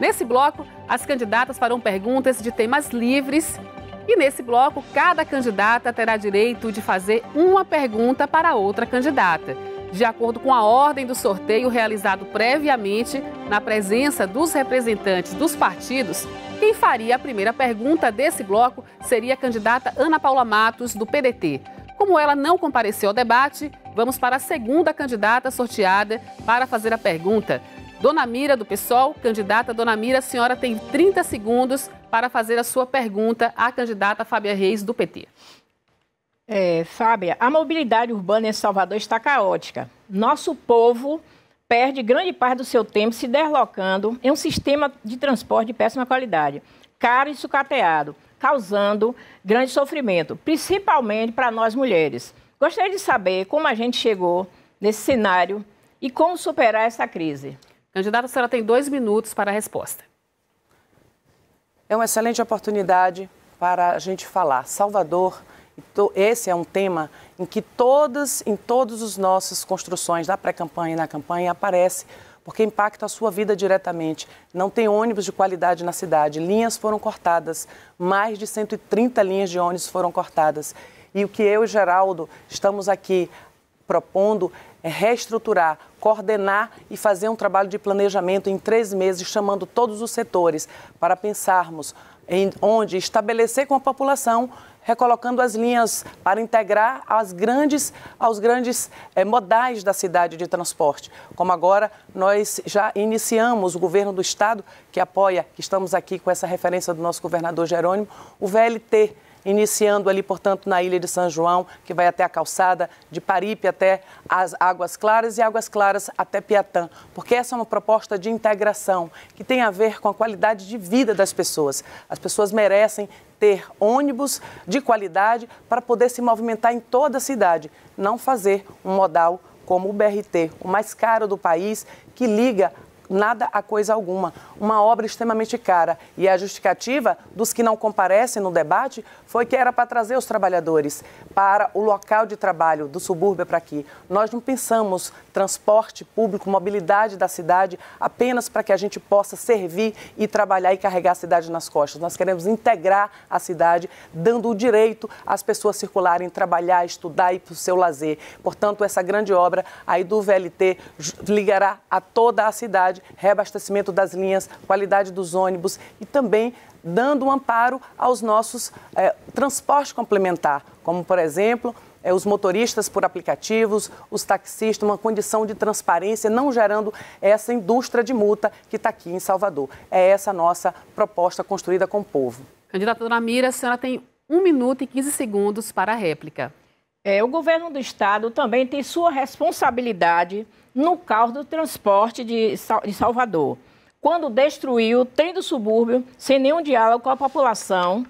Nesse bloco, as candidatas farão perguntas de temas livres e nesse bloco, cada candidata terá direito de fazer uma pergunta para outra candidata, de acordo com a ordem do sorteio realizado previamente na presença dos representantes dos partidos. Quem faria a primeira pergunta desse bloco seria a candidata Ana Paula Matos, do PDT. Como ela não compareceu ao debate, vamos para a segunda candidata sorteada para fazer a pergunta. Dona Mira, do PSOL, candidata Dona Mira, a senhora tem 30 segundos para fazer a sua pergunta à candidata Fábia Reis, do PT. É, Fábia, a mobilidade urbana em Salvador está caótica. Nosso povo perde grande parte do seu tempo se deslocando em um sistema de transporte de péssima qualidade, caro e sucateado, causando grande sofrimento, principalmente para nós mulheres. Gostaria de saber como a gente chegou nesse cenário e como superar essa crise. Candidata, a senhora tem dois minutos para a resposta. É uma excelente oportunidade para a gente falar. Salvador, esse é um tema em que todas, em todas as nossas construções, da pré-campanha e na campanha, aparece porque impacta a sua vida diretamente. Não tem ônibus de qualidade na cidade, linhas foram cortadas, mais de 130 linhas de ônibus foram cortadas. E o que eu e Geraldo estamos aqui propondo é, reestruturar, coordenar e fazer um trabalho de planejamento em três meses, chamando todos os setores para pensarmos em onde estabelecer com a população recolocando as linhas para integrar as grandes, aos grandes é, modais da cidade de transporte. Como agora nós já iniciamos o governo do estado que apoia, que estamos aqui com essa referência do nosso governador Jerônimo, o VLT iniciando ali, portanto, na Ilha de São João, que vai até a calçada, de Paripe até as Águas Claras e Águas Claras até Piatã, porque essa é uma proposta de integração que tem a ver com a qualidade de vida das pessoas. As pessoas merecem ter ônibus de qualidade para poder se movimentar em toda a cidade, não fazer um modal como o BRT, o mais caro do país, que liga nada a coisa alguma. Uma obra extremamente cara. E a justificativa dos que não comparecem no debate foi que era para trazer os trabalhadores para o local de trabalho do subúrbio para aqui. Nós não pensamos transporte público, mobilidade da cidade apenas para que a gente possa servir e trabalhar e carregar a cidade nas costas. Nós queremos integrar a cidade, dando o direito às pessoas circularem, trabalhar, estudar e para o seu lazer. Portanto, essa grande obra aí do VLT ligará a toda a cidade qualidade, reabastecimento das linhas, qualidade dos ônibus e também dando um amparo aos nossos é, transporte complementar, como por exemplo é, os motoristas por aplicativos, os taxistas, uma condição de transparência, não gerando essa indústria de multa que está aqui em Salvador. É essa nossa proposta construída com o povo. Candidata Dona Mira, a senhora tem 1 minuto e 15 segundos para a réplica. É, o governo do Estado também tem sua responsabilidade no caos do transporte de, de Salvador, quando destruiu o trem do subúrbio sem nenhum diálogo com a população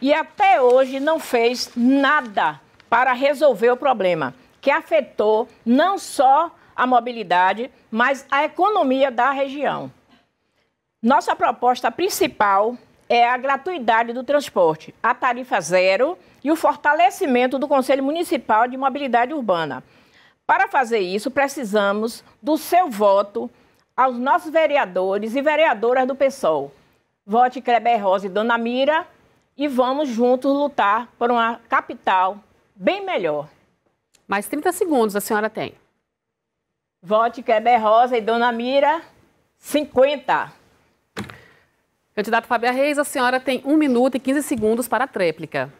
e até hoje não fez nada para resolver o problema, que afetou não só a mobilidade, mas a economia da região. Nossa proposta principal é a gratuidade do transporte, a tarifa zero e o fortalecimento do Conselho Municipal de Mobilidade Urbana. Para fazer isso, precisamos do seu voto aos nossos vereadores e vereadoras do PSOL. Vote Kleber Rosa e Dona Mira e vamos juntos lutar por uma capital bem melhor. Mais 30 segundos a senhora tem. Vote Kleber Rosa e Dona Mira, 50. Candidato Fábia Reis, a senhora tem 1 minuto e 15 segundos para a tréplica.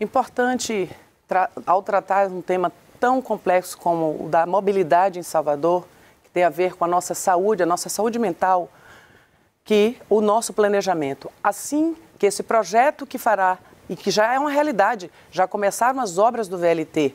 Importante, tra ao tratar um tema tão complexo como o da mobilidade em Salvador, que tem a ver com a nossa saúde, a nossa saúde mental, que o nosso planejamento. Assim que esse projeto que fará, e que já é uma realidade, já começaram as obras do VLT,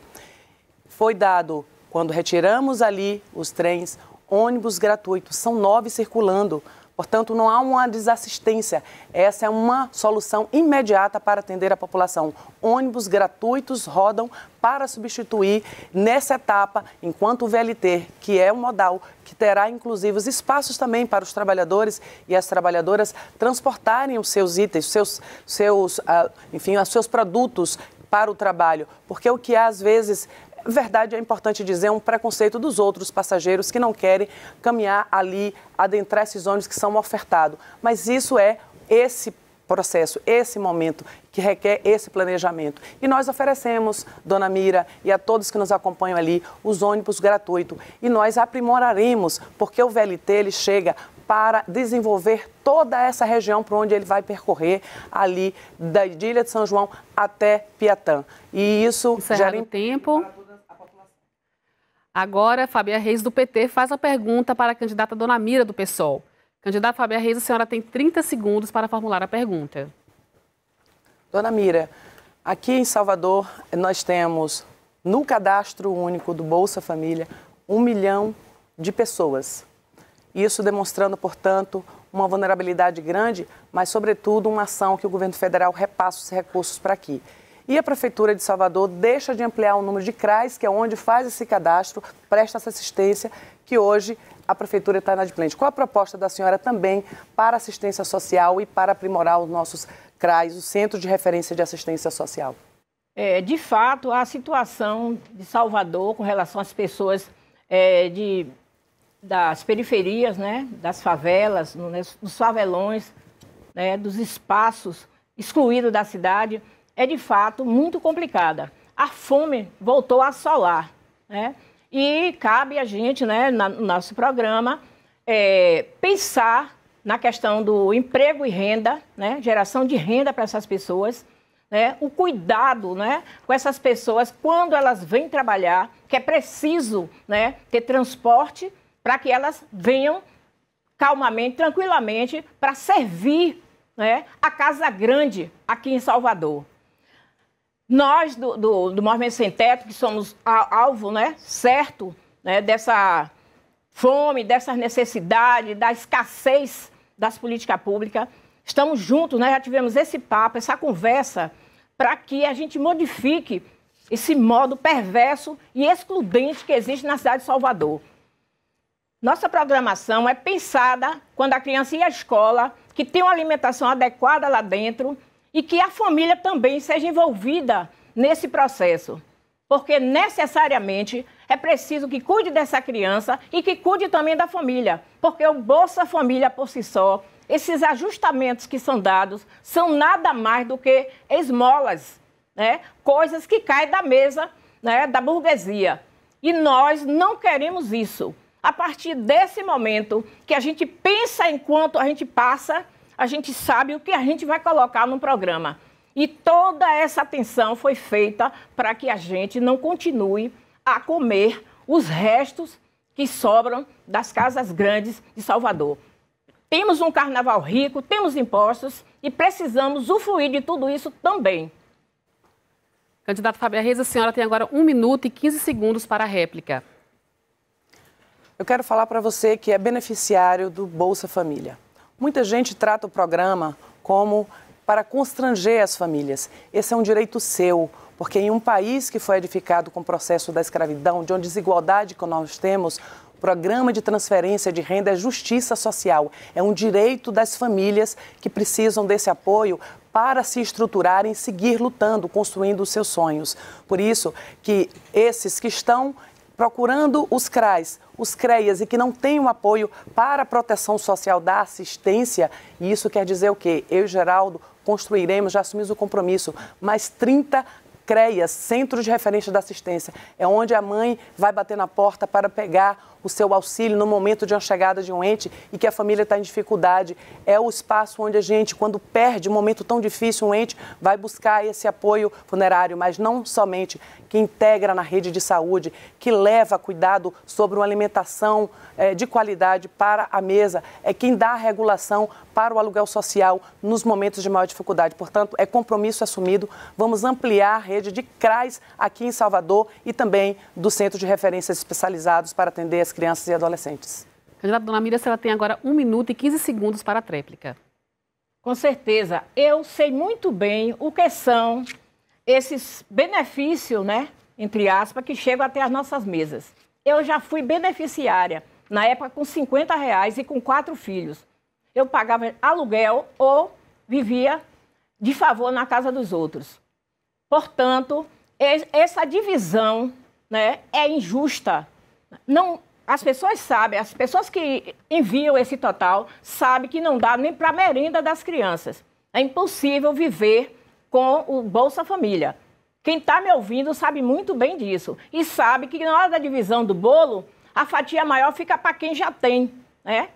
foi dado quando retiramos ali os trens, ônibus gratuitos, são nove circulando Portanto, não há uma desassistência. Essa é uma solução imediata para atender a população. Ônibus gratuitos rodam para substituir nessa etapa, enquanto o VLT, que é um modal que terá inclusive os espaços também para os trabalhadores e as trabalhadoras transportarem os seus itens, seus, seus, ah, enfim, os seus produtos para o trabalho, porque o que às vezes verdade, é importante dizer, é um preconceito dos outros passageiros que não querem caminhar ali, adentrar esses ônibus que são ofertados. Mas isso é esse processo, esse momento que requer esse planejamento. E nós oferecemos, Dona Mira e a todos que nos acompanham ali, os ônibus gratuitos. E nós aprimoraremos, porque o VLT ele chega para desenvolver toda essa região para onde ele vai percorrer ali da Ilha de São João até Piatã. E isso será gera tempo. Agora, Fabia Reis, do PT, faz a pergunta para a candidata Dona Mira, do PSOL. Candidata Fabia Reis, a senhora tem 30 segundos para formular a pergunta. Dona Mira, aqui em Salvador nós temos no cadastro único do Bolsa Família um milhão de pessoas. Isso demonstrando, portanto, uma vulnerabilidade grande, mas, sobretudo, uma ação que o governo federal repassa os recursos para aqui. E a Prefeitura de Salvador deixa de ampliar o número de CRAs, que é onde faz esse cadastro, presta essa assistência, que hoje a Prefeitura está inadimplente. Qual a proposta da senhora também para assistência social e para aprimorar os nossos CRAs, o Centro de Referência de Assistência Social? É, de fato, a situação de Salvador com relação às pessoas é, de, das periferias, né, das favelas, no, favelões, né, dos espaços excluídos da cidade, é de fato muito complicada. A fome voltou a assolar, né? E cabe a gente, né, na, no nosso programa, é, pensar na questão do emprego e renda, né, geração de renda para essas pessoas, né, o cuidado né, com essas pessoas quando elas vêm trabalhar, que é preciso né, ter transporte para que elas venham calmamente, tranquilamente, para servir né, a Casa Grande aqui em Salvador. Nós do, do, do Movimento Sem Teto, que somos alvo né, certo né, dessa fome, dessas necessidades, da escassez das políticas públicas, estamos juntos, né, já tivemos esse papo, essa conversa, para que a gente modifique esse modo perverso e excludente que existe na cidade de Salvador. Nossa programação é pensada quando a criança ir à escola, que tem uma alimentação adequada lá dentro, e que a família também seja envolvida nesse processo. Porque necessariamente é preciso que cuide dessa criança e que cuide também da família, porque o Bolsa Família por si só, esses ajustamentos que são dados, são nada mais do que esmolas, né? coisas que caem da mesa né? da burguesia. E nós não queremos isso. A partir desse momento que a gente pensa enquanto a gente passa, a gente sabe o que a gente vai colocar no programa. E toda essa atenção foi feita para que a gente não continue a comer os restos que sobram das casas grandes de Salvador. Temos um carnaval rico, temos impostos e precisamos usufruir de tudo isso também. Candidato Fabiana Reis, a senhora tem agora 1 minuto e 15 segundos para a réplica. Eu quero falar para você que é beneficiário do Bolsa Família. Muita gente trata o programa como para constranger as famílias. Esse é um direito seu, porque em um país que foi edificado com o processo da escravidão, de uma desigualdade que nós temos, programa de transferência de renda é justiça social, é um direito das famílias que precisam desse apoio para se estruturarem, seguir lutando, construindo os seus sonhos. Por isso que esses que estão procurando os CRAs, os CREAS e que não tem um apoio para a proteção social da assistência, e isso quer dizer o quê? Eu e Geraldo construiremos, já assumimos o compromisso, mais 30 CREAS, Centros de Referência da Assistência. É onde a mãe vai bater na porta para pegar o seu auxílio no momento de uma chegada de um ente e que a família está em dificuldade. É o espaço onde a gente, quando perde um momento tão difícil, um ente, vai buscar esse apoio funerário, mas não somente que integra na rede de saúde, que leva cuidado sobre uma alimentação eh, de qualidade para a mesa, é quem dá a regulação para o aluguel social nos momentos de maior dificuldade. Portanto, é compromisso assumido. Vamos ampliar a rede de CRAS aqui em Salvador e também do Centro de Referências Especializados para atender as crianças e adolescentes. Candidata Dona Mira, ela tem agora 1 minuto e 15 segundos para a tréplica. Com certeza. Eu sei muito bem o que são esses benefícios, né? Entre aspas, que chegam até as nossas mesas. Eu já fui beneficiária, na época com 50 reais e com quatro filhos. Eu pagava aluguel ou vivia de favor na casa dos outros. Portanto, essa divisão né, é injusta. Não, as pessoas sabem, as pessoas que enviam esse total sabem que não dá nem para a merenda das crianças. É impossível viver com o Bolsa Família. Quem está me ouvindo sabe muito bem disso e sabe que na hora da divisão do bolo, a fatia maior fica para quem já tem, né?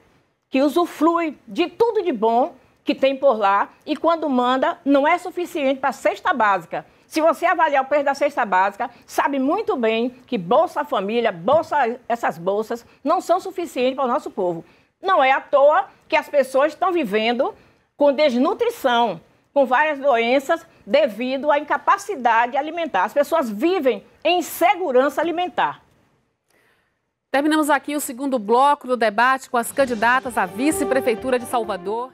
Que usufrui de tudo de bom que tem por lá e quando manda não é suficiente para a cesta básica. Se você avaliar o preço da cesta básica, sabe muito bem que Bolsa Família, bolsa, essas bolsas, não são suficientes para o nosso povo. Não é à toa que as pessoas estão vivendo com desnutrição, com várias doenças devido à incapacidade alimentar. As pessoas vivem em segurança alimentar. Terminamos aqui o segundo bloco do debate com as candidatas à vice-prefeitura de Salvador.